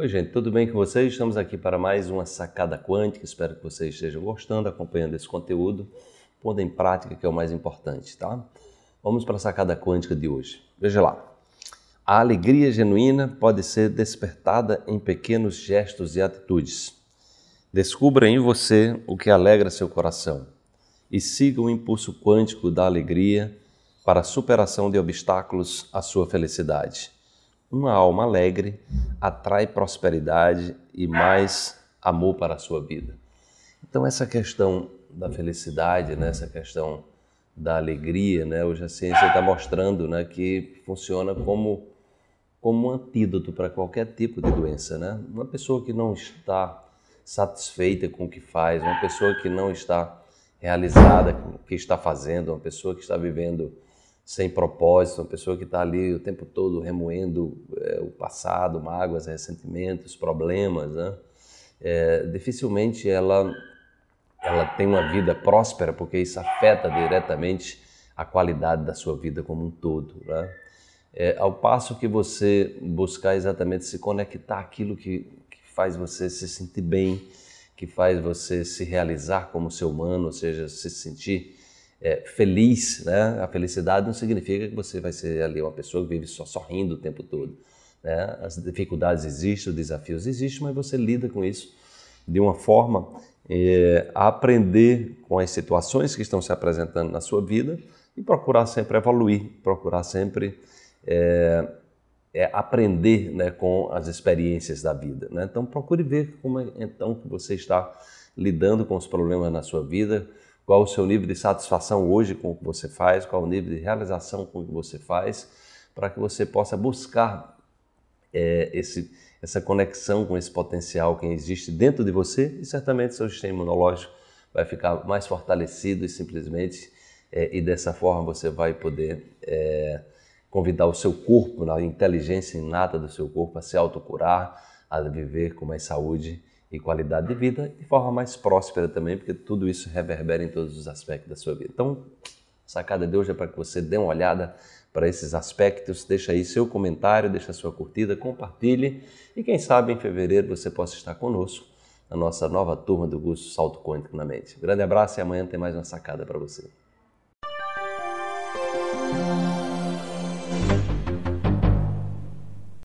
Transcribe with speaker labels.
Speaker 1: Oi, gente, tudo bem com vocês? Estamos aqui para mais uma sacada quântica. Espero que vocês estejam gostando, acompanhando esse conteúdo, pondo em prática, que é o mais importante, tá? Vamos para a sacada quântica de hoje. Veja lá. A alegria genuína pode ser despertada em pequenos gestos e atitudes. Descubra em você o que alegra seu coração e siga o impulso quântico da alegria para a superação de obstáculos à sua felicidade. Uma alma alegre atrai prosperidade e mais amor para a sua vida. Então, essa questão da felicidade, né? essa questão da alegria, né? hoje a ciência está mostrando né? que funciona como, como um antídoto para qualquer tipo de doença. Né? Uma pessoa que não está satisfeita com o que faz, uma pessoa que não está realizada com o que está fazendo, uma pessoa que está vivendo sem propósito, uma pessoa que está ali o tempo todo remoendo é, o passado, mágoas, ressentimentos, problemas, né? é, dificilmente ela ela tem uma vida próspera, porque isso afeta diretamente a qualidade da sua vida como um todo, né? É, ao passo que você buscar exatamente se conectar aquilo que, que faz você se sentir bem, que faz você se realizar como ser humano, ou seja, se sentir é, feliz, né? A felicidade não significa que você vai ser ali uma pessoa que vive só sorrindo o tempo todo. Né? As dificuldades existem, os desafios existem, mas você lida com isso de uma forma é, a aprender com as situações que estão se apresentando na sua vida e procurar sempre evoluir, procurar sempre é, é, aprender né, com as experiências da vida. Né? Então procure ver como é então que você está lidando com os problemas na sua vida, qual o seu nível de satisfação hoje com o que você faz, qual o nível de realização com o que você faz, para que você possa buscar é, esse, essa conexão com esse potencial que existe dentro de você e certamente seu sistema imunológico vai ficar mais fortalecido e simplesmente é, e dessa forma você vai poder é, convidar o seu corpo, a inteligência inata do seu corpo a se autocurar, a viver com mais saúde e qualidade de vida de forma mais próspera também, porque tudo isso reverbera em todos os aspectos da sua vida. Então, a sacada de hoje é para que você dê uma olhada para esses aspectos, deixa aí seu comentário, deixa sua curtida, compartilhe e quem sabe em fevereiro você possa estar conosco na nossa nova turma do curso Salto Quântico na Mente. grande abraço e amanhã tem mais uma sacada para você.